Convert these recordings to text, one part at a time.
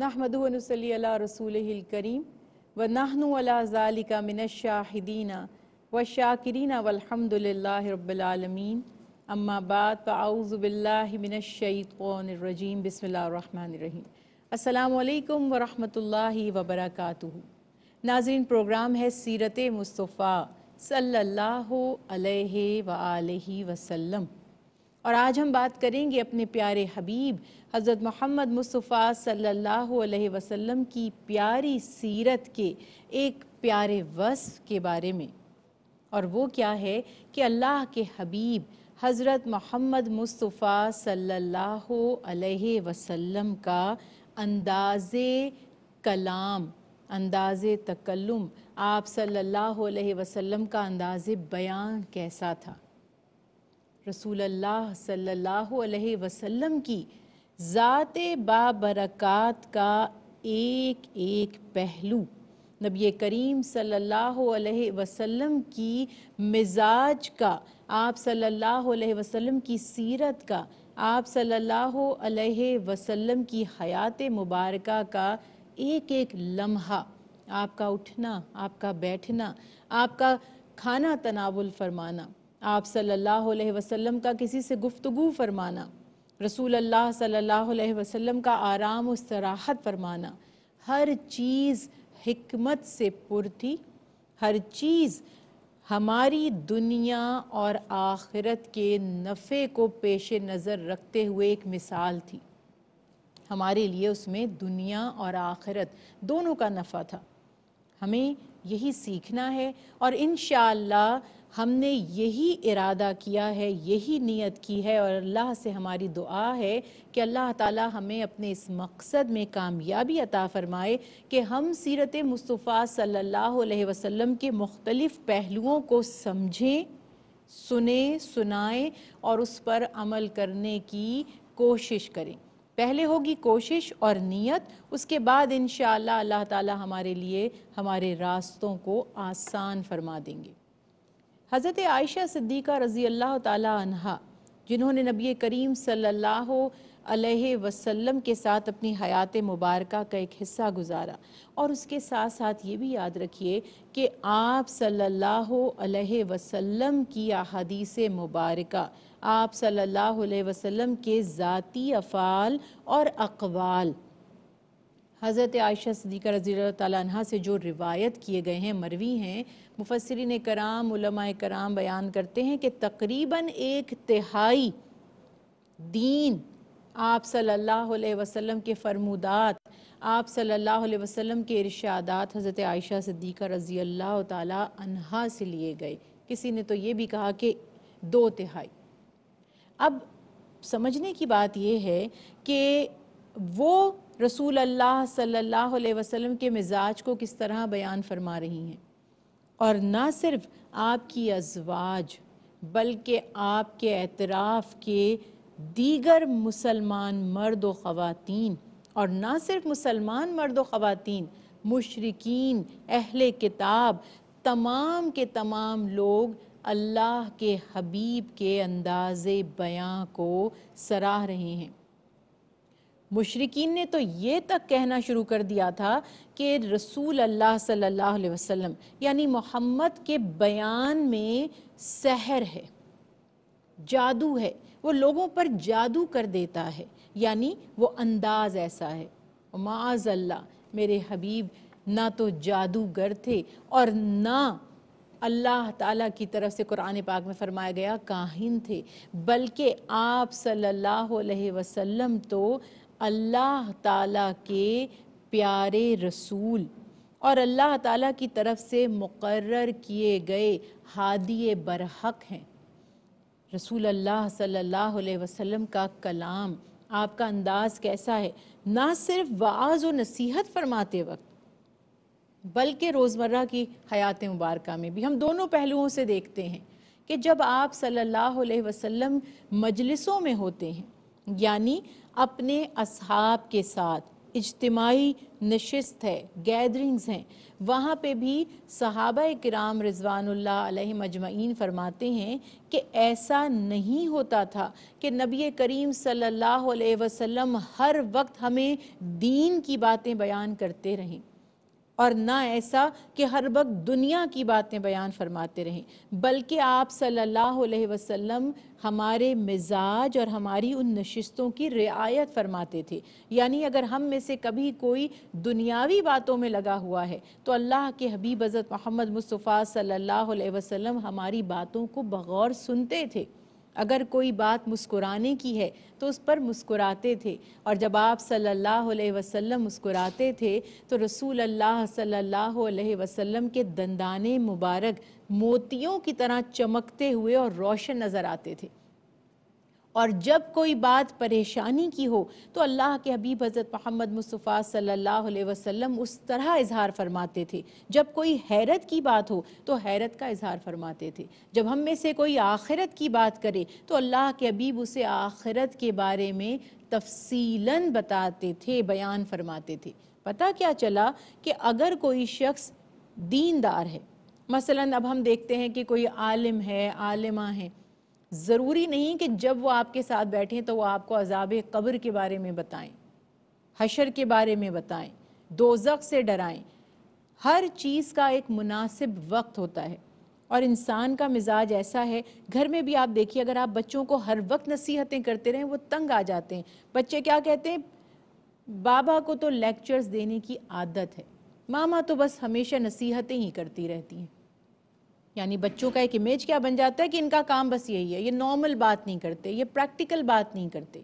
नहमदनसली रसूल करीम व नाहनजालिका मिनशाहिदीना व शाकिरीना वलहमदिल्ला रबालमीन अम्माबाद आउज़बिल्लिनशैतरजीम बसमीम अल्लाम वरहमल वबरक नाजरीन प्रोग्राम है सीरत मुस्तफ़ा सल्लल्लाहु अलैहि वसल्लम और आज हम बात करेंगे अपने प्यारे हबीब हज़रत मोहम्मद मुस्तफ़ा सल्लल्लाहु अलैहि वसल्लम की प्यारी सीरत के एक प्यारे वस्फ के बारे में और वो क्या है कि अल्लाह के हबीब हज़रत मोहम्मद मुस्तफ़ा सल्लल्लाहु अलैहि वसल्लम का अंदाज़े कलाम अंदाज़ तकल्लुम आप सल्लल्लाहु अलैहि वसल्लम का अंदाज़ बयान कैसा था रसूल अल्लाह सल्लल्लाहु अलैहि वसल्लम की ज़ात बाबरक़ात का एक एक पहलू नबी करीम सल्लल्लाहु अलैहि वसल्लम की मिजाज का आप सल्लल्लाहु अलैहि वसल्लम की सीरत का आप सल्लल्लाहु अलैहि वसल्लम की हयात मुबारक का एक एक लम्हा आपका उठना आपका बैठना आपका खाना तनावुल फरमाना आप सल्लल्लाहु अलैहि वसल्लम का किसी से गुफ्तगु फरमाना रसूल अल्लाह सल्लल्लाहु अलैहि वसल्लम का आराम और सराहत फरमाना हर चीज़ हमत से पुर थी हर चीज़ हमारी दुनिया और आखिरत के नफ़े को पेश नज़र रखते हुए एक मिसाल थी हमारे लिए उसमें दुनिया और आखिरत दोनों का नफ़ा था हमें यही सीखना है और इन हमने यही इरादा किया है यही नीयत की है और अल्लाह से हमारी दुआ है कि अल्लाह ताला हमें अपने इस मकसद में कामयाबी अता फ़रमाए कि हम सीरत मुस्तफ़ा सल्लल्लाहु अलैहि वसल्लम के मुख्तलिफ़ पहलुओं को समझें सुने सुनाएं और उस पर अमल करने की कोशिश करें पहले होगी कोशिश और नीयत उसके बाद इन अल्लाह ताला हमारे लिए हमारे रास्तों को आसान फरमा देंगे हज़रत आयशा सिद्दीक़ा रज़ी अल्लाह तह जिन्होंने नबी करीम सल्लल्लाहु अलैहि वसल्लम के साथ अपनी हयात मुबारक का एक हिस्सा गुजारा और उसके साथ साथ ये भी याद रखिए कि आप सल्लल्लाहु अलैहि वसल्लम की अहादीस मुबारक आप सल्लल्लाहु अलैहि वसल्लम के ज़ाती अफ़ाल और अकवाल हज़रत आयशा सदीक़ रज़ी तह से जो रिवायत किए गए हैं मरवी हैं मुफसरिन कराम कराम बयान करते हैं कि तकरीबन एक तिहाई दीन आप सल्लल्लाहु अलैहि वसल्लम के फरमूदात आप सल्लल्लाहु अलैहि वसल्लम के इरशादात हज़रत आयशा सदीक़ा रज़ी अल्लाह तहा से लिए गए किसी ने तो ये भी कहा कि दो तिहाई अब समझने की बात यह है कि वो रसूल अल्लाह सल्लल्लाहु अलैहि वसल्लम के मिजाज को किस तरह बयान फरमा रही हैं और ना सिर्फ आपकी अजवाज बल्कि आपके एतराफ़ के दीगर मुसलमान मर्द व ख़वातीन और ना सिर्फ मुसलमान मर्द व ख़वातीन मशरकिन अहल किताब तमाम के तमाम लोग अल्लाह के हबीब के अंदाज़ बयां को सराह रहे हैं मुशरकिन ने तो ये तक कहना शुरू कर दिया था कि रसूल अल्लाह सल्लल्लाहु अलैहि वसल्लम यानी मोहम्मद के बयान में सहर है जादू है वो लोगों पर जादू कर देता है यानी वो अंदाज़ ऐसा है माज अल्लाह मेरे हबीब ना तो जादूगर थे और ना अल्लाह ताला की तरफ से कुरान पाक में फरमाया गया काहिन थे बल्कि आप सल्लल्लाहु अलैहि वसल्लम तो अल्लाह ताला के प्यारे रसूल और अल्लाह ताला की तरफ से मुकर्र किए गए हादी बरहक हैं रसूल अल्लाह सल्लल्लाहु अलैहि वसल्लम का कलाम आपका अंदाज़ कैसा है ना सिर्फ वाज और नसीहत फरमाते वक्त बल्कि रोज़मर्रा की हयात मुबारक में भी हम दोनों पहलुओं से देखते हैं कि जब आप सल्लल्लाहु अलैहि वसल्लम मजलिसों में होते हैं यानी अपने असहाब के साथ इज्तमाही नशस्त है गैदरिंग्स हैं वहाँ पे भी सहाबा कराम रिजवानुल्लाह मजमैन फरमाते हैं कि ऐसा नहीं होता था कि नबी करीम सल्लल्लाहु अलैहि वसल्लम हर वक्त हमें दीन की बातें बयान करते रहें और ना ऐसा कि हर वक्त दुनिया की बातें बयान फरमाते रहें बल्कि आप सल्लल्लाहु अलैहि वसल्लम हमारे मिजाज और हमारी उन नशस्तों की रियायत फरमाते थे यानी अगर हम में से कभी कोई दुनियावी बातों में लगा हुआ है तो अल्लाह के हबीब हज़रत मोहम्मद मुस्तफ़ा सल्लल्लाहु अलैहि वसल्लम हमारी बातों को बगौर सुनते थे अगर कोई बात मुस्कुराने की है तो उस पर मुस्कुराते थे और जब आप सल्लल्लाहु अलैहि वसल्लम मुस्कुराते थे तो रसूल अल्लाह सल्लल्लाहु अलैहि वसल्लम के दंदाने मुबारक मोतियों की तरह चमकते हुए और रोशन नज़र आते थे और जब कोई बात परेशानी की हो तो अल्लाह के हबीब हज़रत मोहम्मद मुस्तफ़ा सल्लल्लाहु अलैहि वसल्लम उस तरह इजहार फरमाते थे जब कोई हैरत की बात हो तो हैरत का इजहार फरमाते थे जब हम में से कोई आखिरत की बात करे तो अल्लाह के हबीब उसे आखिरत के बारे में तफसीला बताते थे बयान फरमाते थे पता क्या चला कि अगर कोई शख्स दीनदार है मसलन अब हम देखते हैं कि कोई आलिम है आलिमा है ज़रूरी नहीं कि जब वो आपके साथ बैठें तो वो आपको अजाब कब्र के बारे में बताएं हशर के बारे में बताएं दोजक से डराएं हर चीज़ का एक मुनासिब वक्त होता है और इंसान का मिजाज ऐसा है घर में भी आप देखिए अगर आप बच्चों को हर वक्त नसीहतें करते रहें वो तंग आ जाते हैं बच्चे क्या कहते हैं बाबा को तो लेक्चर्स देने की आदत है मामा तो बस हमेशा नसीहतें ही करती रहती हैं यानी बच्चों का एक इमेज क्या बन जाता है कि इनका काम बस यही है ये नॉर्मल बात नहीं करते ये प्रैक्टिकल बात नहीं करते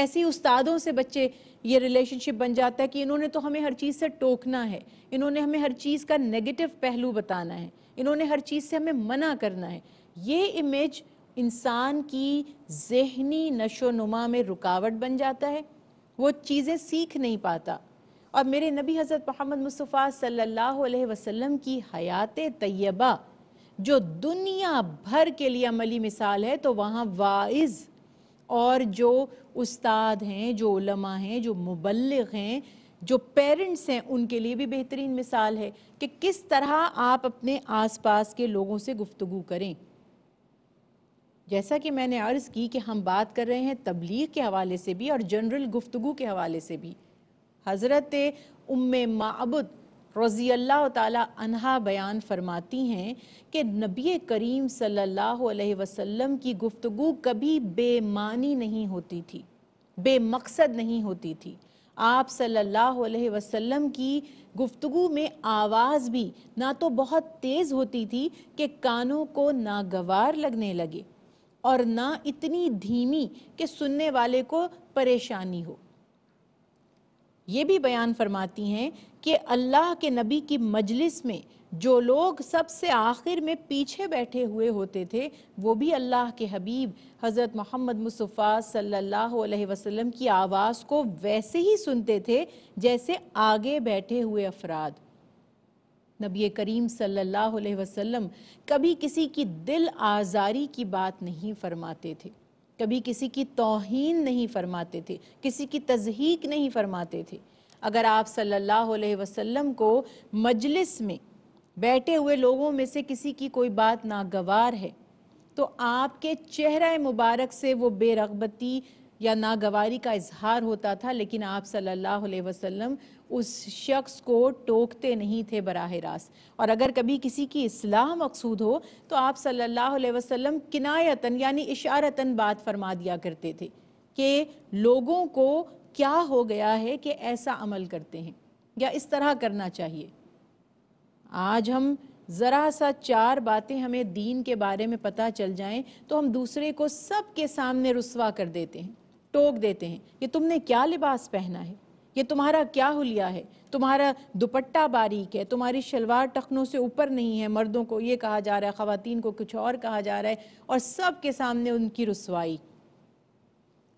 ऐसे उस्तादों से बच्चे ये रिलेशनशिप बन जाता है कि इन्होंने तो हमें हर चीज़ से टोकना है इन्होंने हमें हर चीज़ का नेगेटिव पहलू बताना है इन्होंने हर चीज़ से हमें मना करना है ये इमेज इंसान की जहनी नशो नुमा में रुकावट बन जाता है वो चीज़ें सीख नहीं पाता और मेरे नबी हज़रत मोहम्मद मुस्तफ़ा सल्लल्लाहु अलैहि वसल्लम की हयात तयबा जो दुनिया भर के लिए अमली मिसाल है तो वहाँ वाइज और जो उस्ताद हैं जो उलमा हैं जो मुबलग हैं जो पेरेंट्स हैं उनके लिए भी बेहतरीन मिसाल है कि किस तरह आप अपने आसपास के लोगों से गुफ्तु करें जैसा कि मैंने अर्ज़ की कि हम बात कर रहे हैं तबलीग के हवाले से भी और जनरल गुफ्तु के हवाले से भी हज़रत उम मबुद रज़ी अल्लाह तहा बयान फरमाती हैं कि नबी करीम सल्लल्लाहु अलैहि वसल्लम की गुफ्तु कभी बेमानी नहीं होती थी बेमकसद नहीं होती थी आप सल्लल्लाहु अलैहि वसल्लम की गुफ्तु में आवाज़ भी ना तो बहुत तेज़ होती थी कि कानों को नागवार लगने लगे और ना इतनी धीमी कि सुनने वाले को परेशानी हो ये भी बयान फरमाती हैं कि अल्लाह के नबी की मजलिस में जो लोग सबसे आखिर में पीछे बैठे हुए होते थे वो भी अल्लाह के हबीब हज़रत मोहम्मद मुसफ़ा सल्लल्लाहु अलैहि वसल्लम की आवाज़ को वैसे ही सुनते थे जैसे आगे बैठे हुए अफराद नबी करीम सल्लल्लाहु अलैहि वसल्लम कभी किसी की दिल आज़ारी की बात नहीं फरमाते थे कभी किसी की तोहन नहीं फरमाते थे किसी की तजहीक नहीं फरमाते थे अगर आप सल्लल्लाहु अलैहि वसल्लम को मजलिस में बैठे हुए लोगों में से किसी की कोई बात नागवार है तो आपके चेहरा मुबारक से वो बेरगबती या नागवारी का इजहार होता था लेकिन आप सल्लल्लाहु अलैहि वसल्लम उस शख्स को टोकते नहीं थे बराह रास्त और अगर कभी किसी की असलाह मकसूद हो तो आप सल्लल्लाहु अलैहि वसल्लम किनायतन यानी इशारतन बात फरमा दिया करते थे कि लोगों को क्या हो गया है कि ऐसा अमल करते हैं या इस तरह करना चाहिए आज हम ज़रा सा चार बातें हमें दीन के बारे में पता चल जाएं तो हम दूसरे को सब के सामने रसवा कर देते हैं टोक देते हैं कि तुमने क्या लिबास पहना है ये तुम्हारा क्या हुलिया है तुम्हारा दुपट्टा बारीक है तुम्हारी शलवार टखनों से ऊपर नहीं है मर्दों को ये कहा जा रहा है खातिन को कुछ और कहा जा रहा है और सब के सामने उनकी रसवाई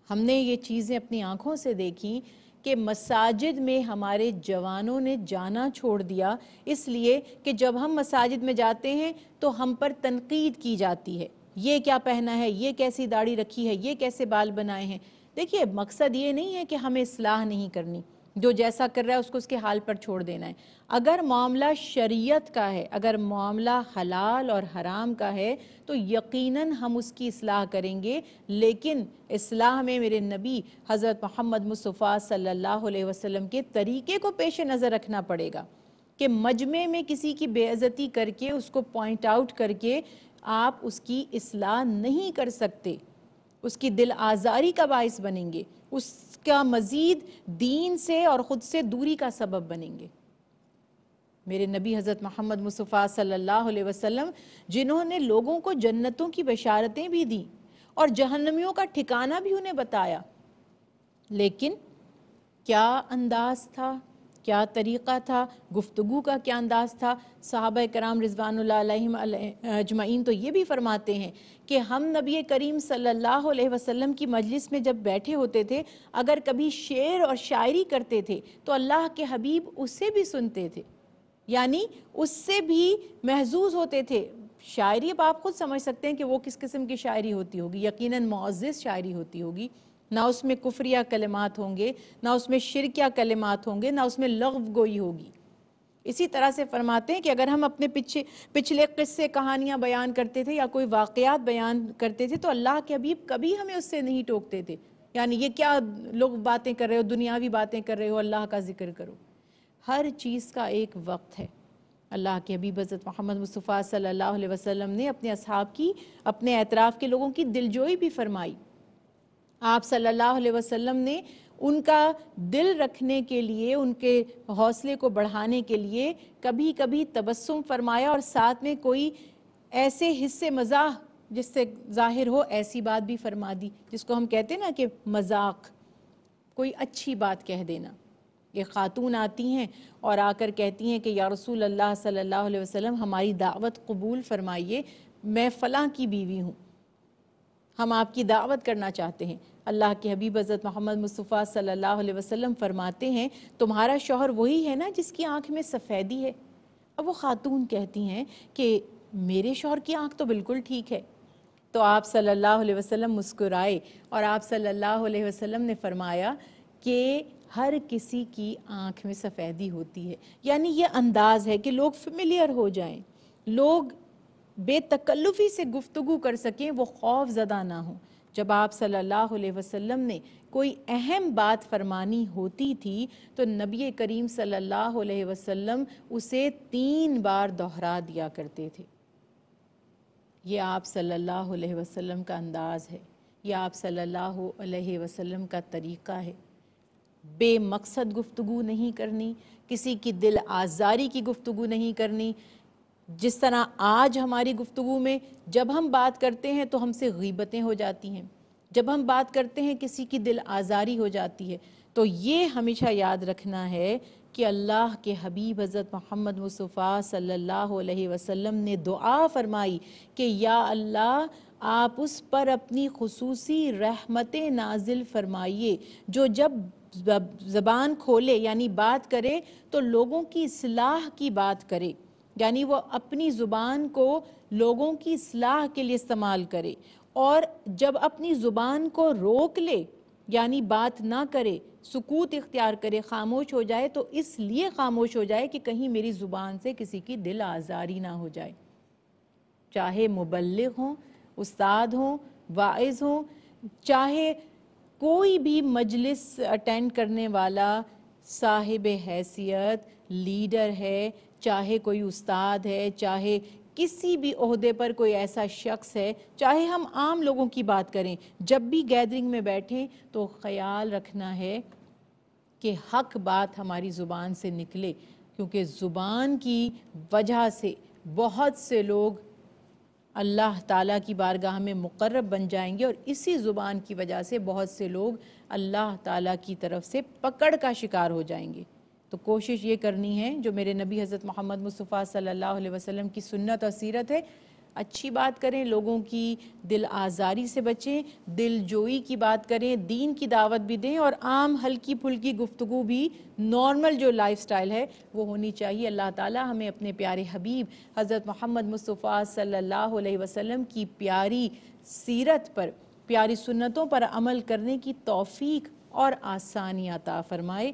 हमने ये चीज़ें अपनी आँखों से देखी कि मसाजिद में हमारे जवानों ने जाना छोड़ दिया इसलिए कि जब हम मसाजिद में जाते हैं तो हम पर तनकीद की जाती है ये क्या पहना है ये कैसी दाढ़ी रखी है ये कैसे बाल बनाए हैं देखिए मकसद ये नहीं है कि हमें असलाह नहीं करनी जो जैसा कर रहा है उसको उसके हाल पर छोड़ देना है अगर मामला शरीयत का है अगर मामला हलाल और हराम का है तो यकीनन हम उसकी असलाह करेंगे लेकिन असलाह में मेरे नबी हज़रत मोहम्मद मुस्तफ़ा सल्लल्लाहु अलैहि वसल्लम के तरीके को पेश नज़र रखना पड़ेगा कि मजमे में किसी की बेअज़ती करके उसको पॉइंट आउट करके आप उसकी असलाह नहीं कर सकते उसकी दिल आज़ारी का बायस बनेंगे उसका मज़ीद दीन से और ख़ुद से दूरी का सबब बनेंगे मेरे नबी हज़रत मोहम्मद मुस्तफ़ा सल्लल्लाहु अलैहि वसल्लम जिन्होंने लोगों को जन्नतों की बशारतें भी दी और जहन्नमियों का ठिकाना भी उन्हें बताया लेकिन क्या अंदाज था क्या तरीक़ा था गुफ्तु का क्या अंदाज़ था साहब कराम रिजवान अजमैन तो ये भी फरमाते हैं कि हम नबी करीम सल्लल्लाहु अलैहि वसल्लम की मजलिस में जब बैठे होते थे अगर कभी शेर और शायरी करते थे तो अल्लाह के हबीब उससे भी सुनते थे यानी उससे भी महजूज होते थे शायरी अब आप खुद समझ सकते हैं कि वो किस किस्म की शायरी होती होगी यकीनन मोज़ शायरी होती होगी ना उसमें कुफरिया कलमात होंगे ना उसमें शिरकिया कलमात होंगे ना उसमें लफ्व गोई होगी इसी तरह से फरमाते हैं कि अगर हम अपने पीछे पिछले किस्से कहानियाँ बयान करते थे या कोई वाकयात बयान करते थे तो अल्लाह के अबीब कभी हमें उससे नहीं टोकते थे यानी ये क्या लोग बातें कर रहे हो दुनियावी बातें कर रहे हो अल्लाह का जिक्र करो हर चीज़ का एक वक्त है अल्लाह के अबीब हज़रत मोहम्मद मुस्तफ़ा सल्ला वसलम ने अपने असहाब की अपने एतराफ़ के लोगों की दिलजोई भी फरमाई आप सल्लल्लाहु अलैहि वसल्लम ने उनका दिल रखने के लिए उनके हौसले को बढ़ाने के लिए कभी कभी तबस्सुम फरमाया और साथ में कोई ऐसे हिस्से मजाक जिससे जाहिर हो ऐसी बात भी फरमा दी जिसको हम कहते हैं ना कि मजाक कोई अच्छी बात कह देना ये खातून आती हैं और आकर कहती हैं कि या रसूल अल्लाह सल्लल्लाहु अलैहि वसल्लम हमारी दावत कबूल फरमाइए मैं फ़लाँ की बीवी हूँ हम आपकी दावत करना चाहते हैं अल्लाह के हबीब हज़रत मोहम्मद मुस्तफ़ा सल्लल्लाहु अलैहि वसल्लम फरमाते हैं तुम्हारा शोहर वही है ना जिसकी आँख में सफ़ेदी है अब वो ख़ातून कहती हैं कि मेरे शोहर की आँख तो बिल्कुल ठीक है तो आप सल्लल्लाहु अलैहि वसल्लम मुस्कुराए और आप सल्लल्लाहु अलैहि वसल्लम ने फरमाया कि हर किसी की आँख में सफ़ेदी होती है यानी यह अंदाज़ है कि लोग फेमिलियर हो जाएं लोग बेतकल्लुफ़ी से गुफ्तु कर सकें वो खौफ ज़दा ना हों जब आप सल्लल्लाहु अलैहि वसल्लम ने कोई अहम बात फरमानी होती थी तो नबी करीम सल्लल्लाहु अलैहि वसल्लम उसे तीन बार दोहरा दिया करते थे ये आप सल्लल्लाहु अलैहि वसल्लम का अंदाज़ है ये आप सल्लल्लाहु अलैहि वसल्लम का तरीक़ा है बेमकसद गुफ्तु नहीं करनी किसी की दिल आज़ारी की गुफ्तु नहीं करनी जिस तरह आज हमारी गुफ्तु में जब हम बात करते हैं तो हमसे गीबतें हो जाती हैं जब हम बात करते हैं किसी की दिल आज़ारी हो जाती है तो ये हमेशा याद रखना है कि अल्लाह के हबीब हज़रत मोहम्मद मुसफ़ा सल्लल्लाहु अलैहि वसल्लम ने दुआ फरमाई कि या अल्लाह आप उस पर अपनी खसूसी रहमत नाजिल फरमाइए जो जब ज़बान खोले यानी बात करे तो लोगों की असलाह की बात करे यानी वो अपनी ज़ुबान को लोगों की सलाह के लिए इस्तेमाल करे और जब अपनी ज़ुबान को रोक ले यानी बात ना करे सुकूत इख्तियार करे खामोश हो जाए तो इसलिए खामोश हो जाए कि कहीं मेरी ज़ुबान से किसी की दिल आज़ारी ना हो जाए चाहे मुबल हों उस्ताद हों वाइज हों चाहे कोई भी मजलिस अटेंड करने वाला साहिब हैसियत लीडर है चाहे कोई उस्ताद है चाहे किसी भी अहदे पर कोई ऐसा शख्स है चाहे हम आम लोगों की बात करें जब भी गैदरिंग में बैठें तो ख्याल रखना है कि हक बात हमारी ज़ुबान से निकले क्योंकि ज़ुबान की वजह से बहुत से लोग अल्लाह ताला की बारगाह में मुकर्रब बन जाएंगे और इसी ज़ुबान की वजह से बहुत से लोग अल्लाह ताला की तरफ से पकड़ का शिकार हो जाएंगे तो कोशिश ये करनी है जो मेरे नबी हज़रत मोहम्मद मुस्तफ़ा सल्लल्लाहु अलैहि वसल्लम की सुन्नत और सीरत है अच्छी बात करें लोगों की दिल आज़ारी से बचें दिल जोई की बात करें दीन की दावत भी दें और आम हल्की फुल्की गुफ्तु भी नॉर्मल जो लाइफ स्टाइल है वो होनी चाहिए अल्लाह ताला हमें अपने प्यारे हबीब हज़रत मोहम्मद मुस्तफ़ा सल्लल्लाहु अलैहि वसल्लम की प्यारी सीरत पर प्यारी सुन्नतों पर अमल करने की तौफीक और आसानी अता फ़रमाए